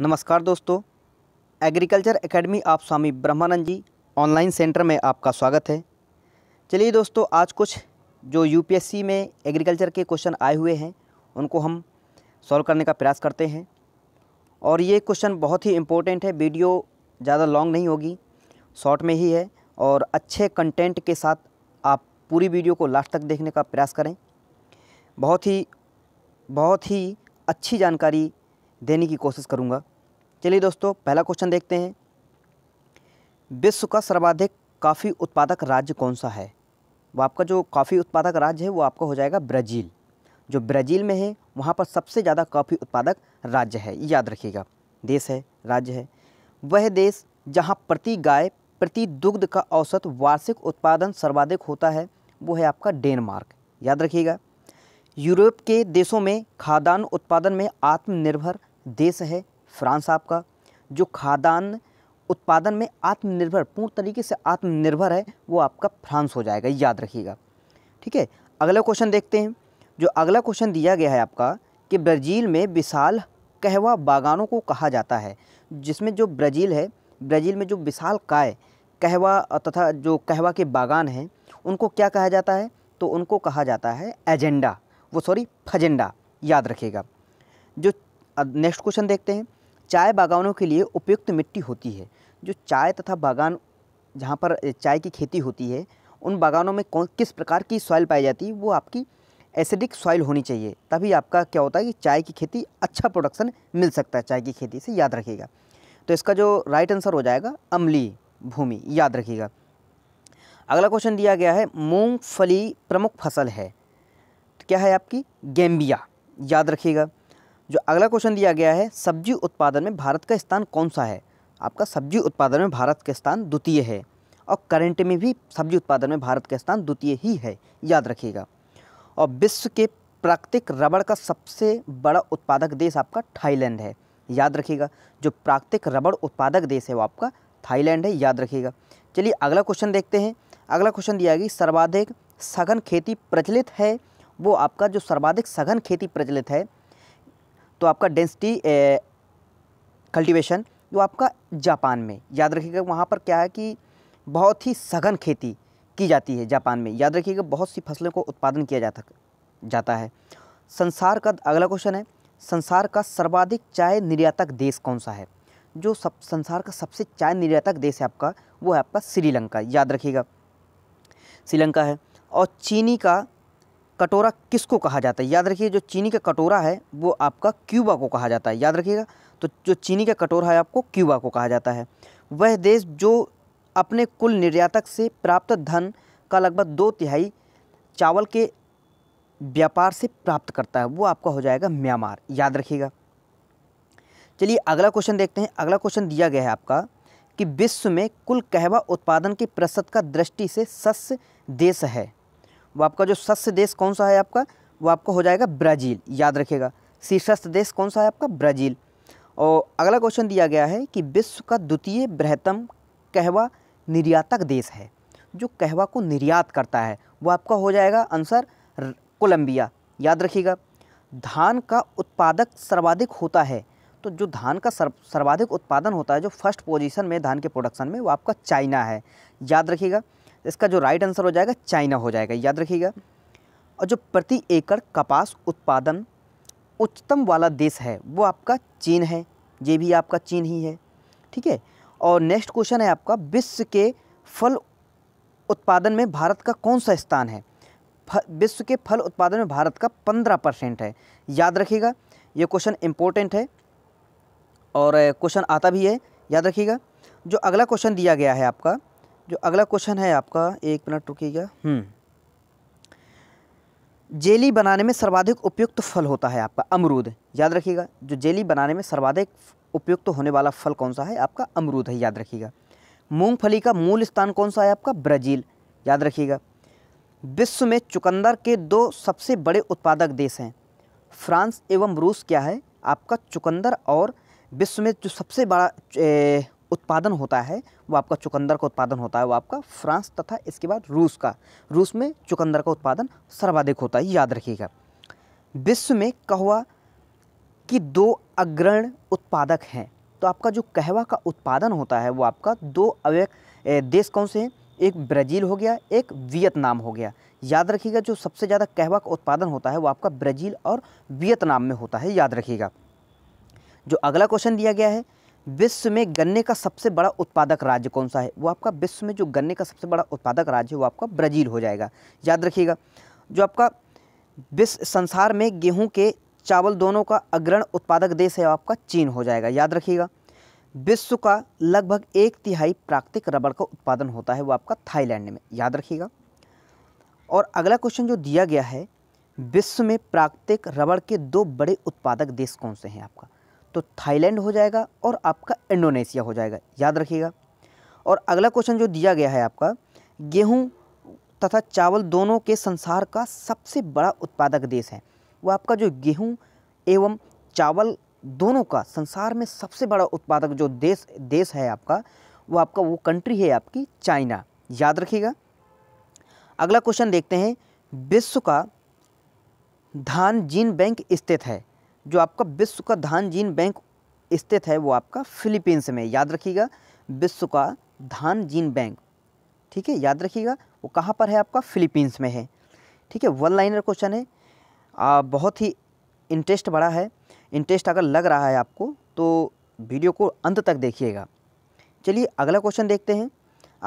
नमस्कार दोस्तों agriculture academy आप स्वामी ब्रह्मानंद जी ऑनलाइन सेंटर में आपका स्वागत है चलिए दोस्तों आज कुछ जो यूपीएससी में एग्रीकल्चर के क्वेश्चन आए हुए हैं उनको हम सॉल्व करने का प्रयास करते हैं और ये क्वेश्चन बहुत ही इम्पोर्टेंट है वीडियो ज़्यादा लॉन्ग नहीं होगी शॉर्ट में ही है और अच्छे कंटेंट के साथ आप पूरी वीडियो को लास्ट तक देखने का प्रयास करें बहुत ही बहुत ही अच्छी जानकारी देने की कोशिश करूँगा चलिए दोस्तों पहला क्वेश्चन देखते हैं विश्व का सर्वाधिक काफ़ी उत्पादक राज्य कौन सा है वो आपका जो काफ़ी उत्पादक राज्य है वो आपका हो जाएगा ब्राज़ील जो ब्राज़ील में है वहाँ पर सबसे ज़्यादा कॉफ़ी उत्पादक राज्य है याद रखिएगा देश है राज्य है वह देश जहाँ प्रति गाय प्रति दुग्ध का औसत वार्षिक उत्पादन सर्वाधिक होता है वो है आपका डेनमार्क याद रखिएगा यूरोप के देशों में खाद्यान्न उत्पादन में आत्मनिर्भर देश है फ्रांस आपका जो खाद्यान्न उत्पादन में आत्मनिर्भर पूर्ण तरीके से आत्मनिर्भर है वो आपका फ्रांस हो जाएगा याद रखिएगा ठीक है अगला क्वेश्चन देखते हैं जो अगला क्वेश्चन दिया गया है आपका कि ब्राज़ील में विशाल कहवा बागानों को कहा जाता है जिसमें जो ब्राज़ील है ब्राज़ील में जो विशाल काय कहवा तथा जो कहवा के बागान हैं उनको क्या कहा जाता है तो उनको कहा जाता है एजेंडा वो सॉरी फजेंडा याद रखिएगा जो नेक्स्ट क्वेश्चन देखते हैं चाय बागानों के लिए उपयुक्त मिट्टी होती है जो चाय तथा बागान जहाँ पर चाय की खेती होती है उन बागानों में कौन किस प्रकार की सॉइल पाई जाती है वो आपकी एसिडिक सॉइल होनी चाहिए तभी आपका क्या होता है कि चाय की खेती अच्छा प्रोडक्शन मिल सकता है चाय की खेती से याद रखिएगा तो इसका जो राइट आंसर हो जाएगा अमली भूमि याद रखिएगा अगला क्वेश्चन दिया गया है मूंगफली प्रमुख फसल है तो क्या है आपकी गेम्बिया याद रखिएगा जो अगला क्वेश्चन दिया गया है सब्जी उत्पादन में भारत का स्थान कौन सा है आपका सब्जी उत्पादन में भारत का स्थान द्वितीय है और करंट में भी सब्जी उत्पादन में भारत का स्थान द्वितीय ही है याद रखिएगा और विश्व के प्राकृतिक रबड़ का सबसे बड़ा उत्पादक देश आपका थाईलैंड है याद रखिएगा जो प्राकृतिक रबड़ उत्पादक देश है वो आपका थाईलैंड है याद रखिएगा चलिए अगला क्वेश्चन देखते हैं अगला क्वेश्चन दिया गया सर्वाधिक सघन खेती प्रचलित है वो आपका जो सर्वाधिक सघन खेती प्रचलित है तो आपका डेंसिटी कल्टीवेशन जो आपका जापान में याद रखिएगा वहाँ पर क्या है कि बहुत ही सघन खेती की जाती है जापान में याद रखिएगा बहुत सी फसलों को उत्पादन किया जाता जाता है संसार का अगला क्वेश्चन है संसार का सर्वाधिक चाय निर्यातक देश कौन सा है जो सब संसार का सबसे चाय निर्यातक देश है आपका वो है आपका श्रीलंका याद रखिएगा श्रीलंका है और चीनी का कटोरा किसको कहा जाता है याद रखिए जो चीनी का कटोरा है वो आपका क्यूबा को कहा जाता है याद रखिएगा तो जो चीनी का कटोरा है आपको क्यूबा को कहा जाता है वह देश जो अपने कुल निर्यातक से प्राप्त धन का लगभग दो तिहाई चावल के व्यापार से प्राप्त करता है वो आपका हो जाएगा म्यांमार याद रखिएगा चलिए अगला क्वेश्चन देखते हैं अगला क्वेश्चन दिया गया है आपका कि विश्व में कुल कहवा उत्पादन के प्रतिशत का दृष्टि से सस्य देश है वो आपका जो सस्त देश कौन सा है आपका वो आपका हो जाएगा ब्राज़ील याद रखेगा शीर्षस्थ देश कौन सा है आपका ब्राज़ील और अगला क्वेश्चन दिया गया है कि विश्व का द्वितीय बृहत्तम कहवा निर्यातक देश है जो कहवा को निर्यात करता है वो आपका हो जाएगा आंसर कोलंबिया याद रखिएगा धान का उत्पादक सर्वाधिक होता है तो जो धान का सर्व सर्वाधिक उत्पादन होता है जो फर्स्ट पोजीशन में धान के प्रोडक्शन में वो आपका चाइना है याद रखिएगा इसका जो राइट आंसर हो जाएगा चाइना हो जाएगा याद रखिएगा और जो प्रति एकड़ कपास उत्पादन उच्चतम वाला देश है वो आपका चीन है ये भी आपका चीन ही है ठीक है और नेक्स्ट क्वेश्चन है आपका विश्व के फल उत्पादन में भारत का कौन सा स्थान है विश्व के फल उत्पादन में भारत का पंद्रह परसेंट है याद रखिएगा ये क्वेश्चन इम्पोर्टेंट है और क्वेश्चन आता भी है याद रखिएगा जो अगला क्वेश्चन दिया गया है आपका जो अगला क्वेश्चन है आपका एक मिनट रुकिएगा हम्म। जेली बनाने में सर्वाधिक उपयुक्त फल होता है आपका अमरूद याद रखिएगा जो जेली बनाने में सर्वाधिक उपयुक्त होने वाला फल कौन सा है आपका अमरूद है याद रखिएगा मूंगफली का मूल स्थान कौन सा है आपका ब्राज़ील याद रखिएगा विश्व में चुकंदर के दो सबसे बड़े उत्पादक देश हैं फ्रांस एवं रूस क्या है आपका चुकंदर और विश्व में जो सबसे बड़ा उत्पादन होता है वो आपका चुकंदर का उत्पादन होता है वो आपका फ्रांस तथा इसके बाद रूस का रूस में चुकंदर का उत्पादन सर्वाधिक होता है याद रखिएगा विश्व में कहवा की दो अग्रण उत्पादक हैं तो आपका जो कहवा का उत्पादन होता है वो आपका दो अवय देश कौन से हैं एक ब्राज़ील हो गया एक वियतनाम हो गया याद रखिएगा जो सबसे ज़्यादा कहवा का उत्पादन होता है वो आपका ब्राज़ील और वियतनाम में होता है याद रखिएगा जो अगला क्वेश्चन दिया गया है विश्व में गन्ने का सबसे बड़ा उत्पादक राज्य कौन सा है वो आपका विश्व में जो गन्ने का सबसे बड़ा उत्पादक राज्य है वो आपका ब्राज़ील हो जाएगा याद रखिएगा जो आपका विश्व संसार में गेहूं के चावल दोनों का अग्रण उत्पादक देश है आपका चीन हो जाएगा याद रखिएगा विश्व का लगभग एक तिहाई प्राकृतिक रबड़ का उत्पादन होता है वो आपका थाईलैंड में याद रखिएगा और अगला क्वेश्चन जो दिया गया है विश्व में प्राकृतिक रबड़ के दो बड़े उत्पादक देश कौन से हैं आपका तो थाईलैंड हो जाएगा और आपका इंडोनेशिया हो जाएगा याद रखिएगा और अगला क्वेश्चन जो दिया गया है आपका गेहूँ तथा चावल दोनों के संसार का सबसे बड़ा उत्पादक देश है वह आपका जो गेहूँ एवं चावल दोनों का संसार में सबसे बड़ा उत्पादक जो देश देश है आपका वो आपका वो कंट्री है आपकी चाइना याद रखिएगा अगला क्वेश्चन देखते हैं विश्व का धान जीन बैंक स्थित है जो आपका विश्व का धान जीन बैंक स्थित है वो आपका फिलीपींस में याद रखिएगा विश्व का धान जीन बैंक ठीक है याद रखिएगा वो कहाँ पर है आपका फिलीपींस में है ठीक है वन लाइनर क्वेश्चन है आ, बहुत ही इंटरेस्ट बड़ा है इंटरेस्ट अगर लग रहा है आपको तो वीडियो को अंत तक देखिएगा चलिए अगला क्वेश्चन देखते हैं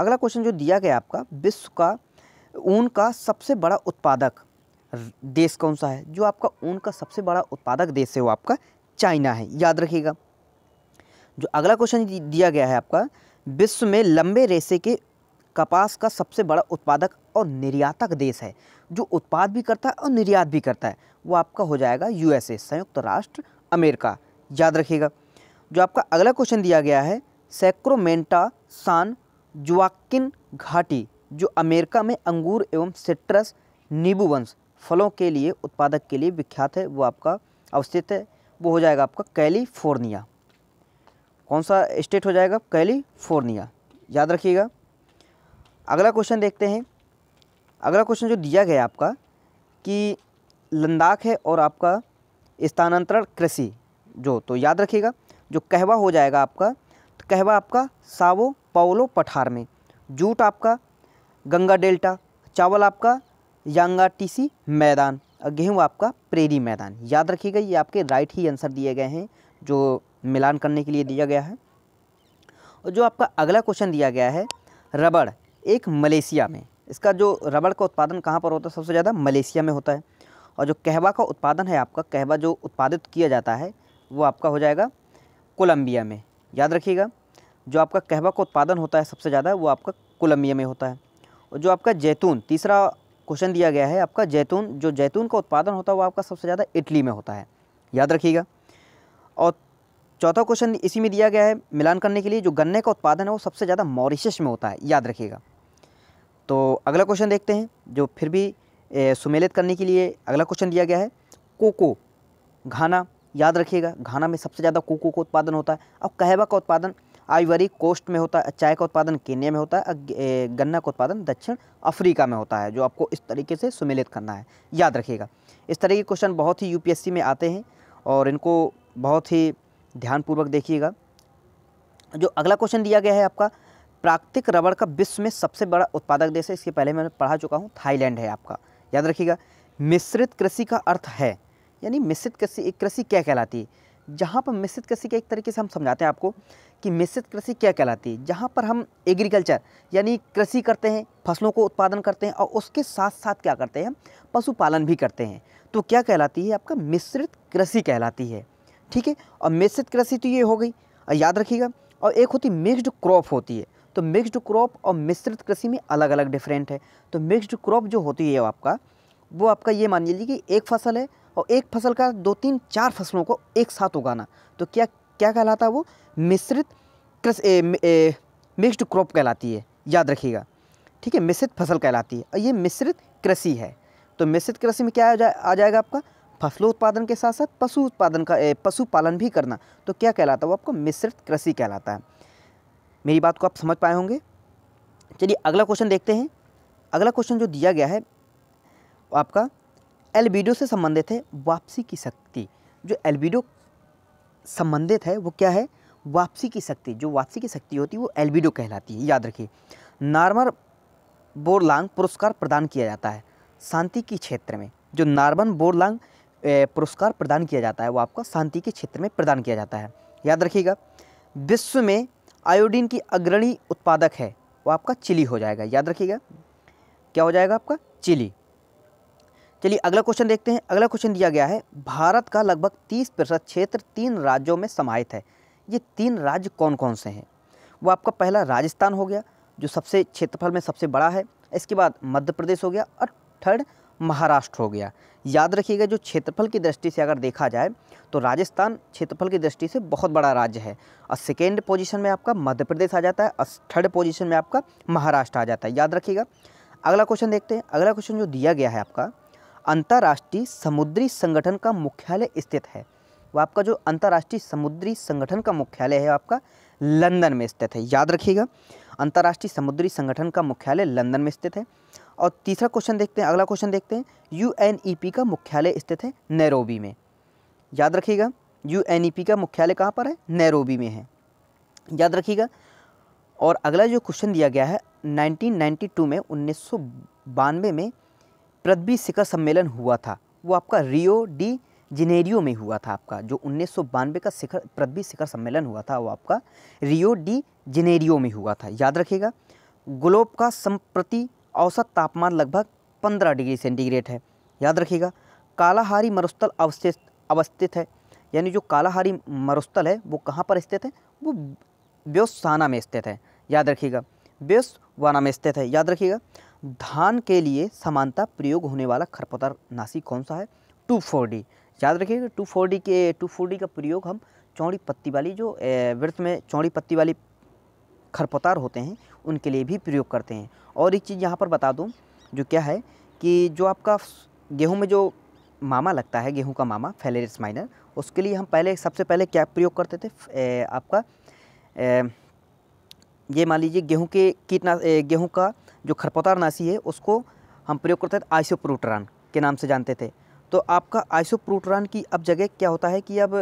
अगला क्वेश्चन जो दिया गया आपका विश्व का ऊन का सबसे बड़ा उत्पादक देश कौन सा है जो आपका ऊन का सबसे बड़ा उत्पादक देश है वो आपका चाइना है याद रखिएगा जो अगला क्वेश्चन दिया गया है आपका विश्व में लंबे रेसे के कपास का सबसे बड़ा उत्पादक और निर्यातक देश है जो उत्पाद भी करता है और निर्यात भी करता है वो आपका हो जाएगा यूएसए संयुक्त राष्ट्र अमेरिका याद रखिएगा जो आपका अगला क्वेश्चन दिया गया है सैक्रोमेंटा सान जुआकिन घाटी जो अमेरिका में अंगूर एवं सिट्रस नींबू वंश फलों के लिए उत्पादक के लिए विख्यात है वो आपका अवस्थित है वो हो जाएगा आपका कैलिफोर्निया कौन सा स्टेट हो जाएगा कैलिफोर्निया याद रखिएगा अगला क्वेश्चन देखते हैं अगला क्वेश्चन जो दिया गया आपका कि लद्दाख है और आपका स्थानांतरण कृषि जो तो याद रखिएगा जो कहवा हो जाएगा आपका तो कहवा आपका सावो पाओलो पठार में जूट आपका गंगा डेल्टा चावल आपका यांगाटीसी मैदान और गेहूँ आपका प्रेरी मैदान याद रखिएगा ये आपके राइट ही आंसर दिए गए हैं जो मिलान करने के लिए दिया गया है और जो आपका अगला क्वेश्चन दिया गया है रबड़ एक मलेशिया में इसका जो रबड़ का उत्पादन कहाँ पर होता है सबसे ज़्यादा मलेशिया में होता है और जो कहवा का उत्पादन है आपका कहवा जो उत्पादित किया जाता है वो आपका हो जाएगा कोलंबिया में याद रखिएगा जो आपका कहवा का उत्पादन होता है सबसे ज़्यादा वो आपका कोलंबिया में होता है और जो आपका जैतून तीसरा क्वेश्चन दिया गया है आपका जैतून जो जैतून का उत्पादन होता है वो आपका सबसे ज़्यादा इटली में होता है याद रखिएगा और चौथा क्वेश्चन इसी में दिया गया है मिलान करने के लिए जो गन्ने का उत्पादन है वो सबसे ज़्यादा मॉरिशस में होता है याद रखिएगा तो अगला क्वेश्चन देखते हैं जो फिर भी सुमेलित करने के लिए अगला क्वेश्चन दिया गया है कोको घाना याद रखिएगा घाना में सबसे ज़्यादा कोको का उत्पादन होता है अब कहवा का उत्पादन आइवरी कोस्ट में होता है चाय का उत्पादन केन्या में होता है गन्ना का उत्पादन दक्षिण अफ्रीका में होता है जो आपको इस तरीके से सुमिलित करना है याद रखिएगा इस तरह के क्वेश्चन बहुत ही यू में आते हैं और इनको बहुत ही ध्यानपूर्वक देखिएगा जो अगला क्वेश्चन दिया गया है आपका प्राकृतिक रबड़ का विश्व में सबसे बड़ा उत्पादक देश है इसके पहले मैं पढ़ा चुका हूँ थाईलैंड है आपका याद रखिएगा मिश्रित कृषि का अर्थ है यानी मिश्रित कृषि कृषि क्या कहलाती है जहाँ पर मिश्रित कृषि के एक तरीके से हम समझाते हैं आपको कि मिश्रित कृषि क्या कहलाती है जहाँ पर हम एग्रीकल्चर यानी कृषि करते हैं फसलों को उत्पादन करते हैं और उसके साथ साथ क्या करते हैं पशुपालन भी करते हैं तो क्या कहलाती है आपका मिश्रित कृषि कहलाती है ठीक है और मिश्रित कृषि तो ये हो गई याद रखिएगा और एक होती मिक्स्ड क्रॉप होती है तो मिक्स्ड क्रॉप और मिश्रित कृषि में अलग अलग डिफरेंट है तो मिक्स्ड क्रॉप जो होती है आपका वो आपका ये मान लीजिए कि एक फसल है और एक फसल का दो तीन चार फसलों को एक साथ उगाना तो क्या क्या कहलाता है वो मिश्रित कृषि मिक्स्ड क्रॉप कहलाती है याद रखिएगा ठीक है मिश्रित फसल कहलाती है और ये मिश्रित कृषि है तो मिश्रित कृषि में क्या जा, आ जाएगा आपका फसलों उत्पादन के साथ साथ पशु उत्पादन का पशुपालन भी करना तो क्या कहलाता है वो आपको मिश्रित कृषि कहलाता है मेरी बात को आप समझ पाए होंगे चलिए अगला क्वेश्चन देखते हैं अगला क्वेश्चन जो दिया गया है आपका एल्बिडो से संबंधित है वापसी की शक्ति जो एल्बिडो संबंधित है वो क्या है वापसी की शक्ति जो वापसी की शक्ति होती है वो एल्बिडो कहलाती है याद रखिए नार्मर बोरलांग पुरस्कार प्रदान किया जाता है शांति के क्षेत्र में जो नार्मन बोरलांग पुरस्कार प्रदान किया जाता है वो आपका शांति के क्षेत्र में प्रदान किया जाता है याद रखिएगा विश्व में आयोडीन की अग्रणी उत्पादक है वो आपका चिली हो जाएगा याद रखिएगा क्या हो जाएगा आपका चिली चलिए अगला क्वेश्चन देखते हैं अगला क्वेश्चन दिया गया है भारत का लगभग तीस प्रतिशत क्षेत्र तीन राज्यों में समाहित है ये तीन राज्य कौन कौन से हैं वो आपका पहला राजस्थान हो गया जो सबसे क्षेत्रफल में सबसे बड़ा है इसके बाद मध्य प्रदेश हो गया और थर्ड महाराष्ट्र हो गया याद रखिएगा जो क्षेत्रफल की दृष्टि से अगर देखा जाए तो राजस्थान क्षेत्रफल की दृष्टि से बहुत बड़ा राज्य है और सेकेंड पोजीशन में आपका मध्य प्रदेश आ जाता है और थर्ड पोजिशन में आपका महाराष्ट्र आ जाता है याद रखिएगा अगला क्वेश्चन देखते हैं अगला क्वेश्चन जो दिया गया है आपका अंतर्राष्ट्रीय समुद्री संगठन का मुख्यालय स्थित है वो आपका जो अंतर्राष्ट्रीय समुद्री संगठन का मुख्यालय है आपका लंदन में स्थित है याद रखिएगा अंतर्राष्ट्रीय समुद्री संगठन का मुख्यालय लंदन में स्थित है और तीसरा क्वेश्चन देखते हैं अगला क्वेश्चन देखते हैं यू e का मुख्यालय स्थित है नैरोबी में याद रखिएगा यू e का मुख्यालय कहाँ पर है नैरोबी में है याद रखिएगा और अगला जो क्वेश्चन दिया गया है 1992 में उन्नीस में पृथ्वी शिखर सम्मेलन हुआ था वो आपका रियो डी जिनेरियो में हुआ था आपका जो उन्नीस का शिखर पृथ्वी शिखर सम्मेलन हुआ था वो आपका रियो डी जिनेरियो में हुआ था याद रखिएगा ग्लोब का संप्रति औसत तापमान लगभग 15 डिग्री सेंटीग्रेड है याद रखिएगा कालाहारी मरुस्थल अवस्थित अवस्थित है यानी जो कालाहारी मरुस्थल है वो कहाँ पर स्थित है वो ब्योसाना में स्थित है याद रखिएगा ब्योसवाना में स्थित है याद रखिएगा धान के लिए समानता प्रयोग होने वाला खरपतवार नाशी कौन सा है टू फोर डी याद रखिएगा टू फोर डी के टू फोर डी का प्रयोग हम चौड़ी पत्ती वाली जो वृत्त में चौड़ी पत्ती वाली खरपतवार होते हैं उनके लिए भी प्रयोग करते हैं और एक चीज़ यहाँ पर बता दूँ जो क्या है कि जो आपका गेहूँ में जो मामा लगता है गेहूँ का मामा फेलेरिस माइनर उसके लिए हम पहले सबसे पहले क्या प्रयोग करते थे ए, आपका ए, ये मान लीजिए गेहूँ के कीटना गेहूँ का जो खरपतवार नाशी है उसको हम प्रयोग करते थे आइसोप्रूटरान के नाम से जानते थे तो आपका आइसोप्रूटरान की अब जगह क्या होता है कि अब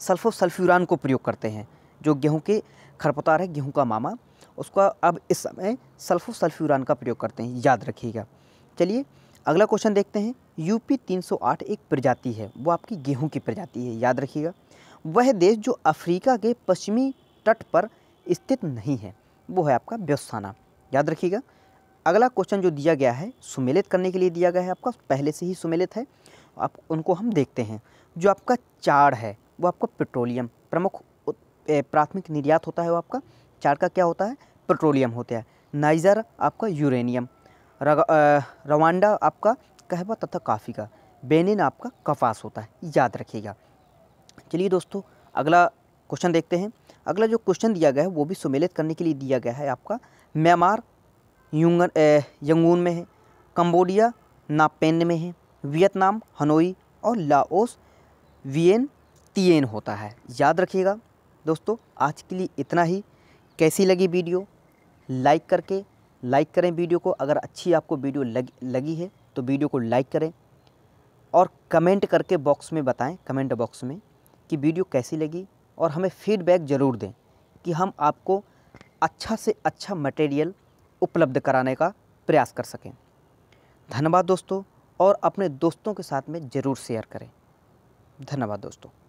सल्फो सल्फ्यूरान को प्रयोग करते हैं जो गेहूँ के खरपतवार है गेहूँ का मामा उसका अब इस समय सल्फो सल्फ्यूरान का प्रयोग करते हैं याद रखिएगा चलिए अगला क्वेश्चन देखते हैं यूपी 308 एक प्रजाति है वो आपकी गेहूं की प्रजाति है याद रखिएगा वह देश जो अफ्रीका के पश्चिमी तट पर स्थित नहीं है वो है आपका ब्योसाना याद रखिएगा अगला क्वेश्चन जो दिया गया है सुमेलित करने के लिए दिया गया है आपका पहले से ही सुमेलित है आप उनको हम देखते हैं जो आपका चार है वो आपका पेट्रोलियम प्रमुख प्राथमिक निर्यात होता है वो आपका चार का क्या होता है पेट्रोलियम होता है नाइजर आपका यूरेनियम रवांडा आपका कहवा तथा काफ़ी का बेनिन आपका कपास होता है याद रखिएगा चलिए दोस्तों अगला क्वेश्चन देखते हैं अगला जो क्वेश्चन दिया गया है वो भी सुमेलित करने के लिए दिया गया है आपका म्यांमार यूंगन यंगून में है कंबोडिया नापेन में है वियतनाम हनोई और लाओस वियन तियन होता है याद रखिएगा दोस्तों आज के लिए इतना ही कैसी लगी वीडियो लाइक करके लाइक करें वीडियो को अगर अच्छी आपको वीडियो लग, लगी है तो वीडियो को लाइक करें और कमेंट करके बॉक्स में बताएं कमेंट बॉक्स में कि वीडियो कैसी लगी और हमें फ़ीडबैक ज़रूर दें कि हम आपको अच्छा से अच्छा मटेरियल उपलब्ध कराने का प्रयास कर सकें धन्यवाद दोस्तों और अपने दोस्तों के साथ में ज़रूर शेयर करें धन्यवाद दोस्तों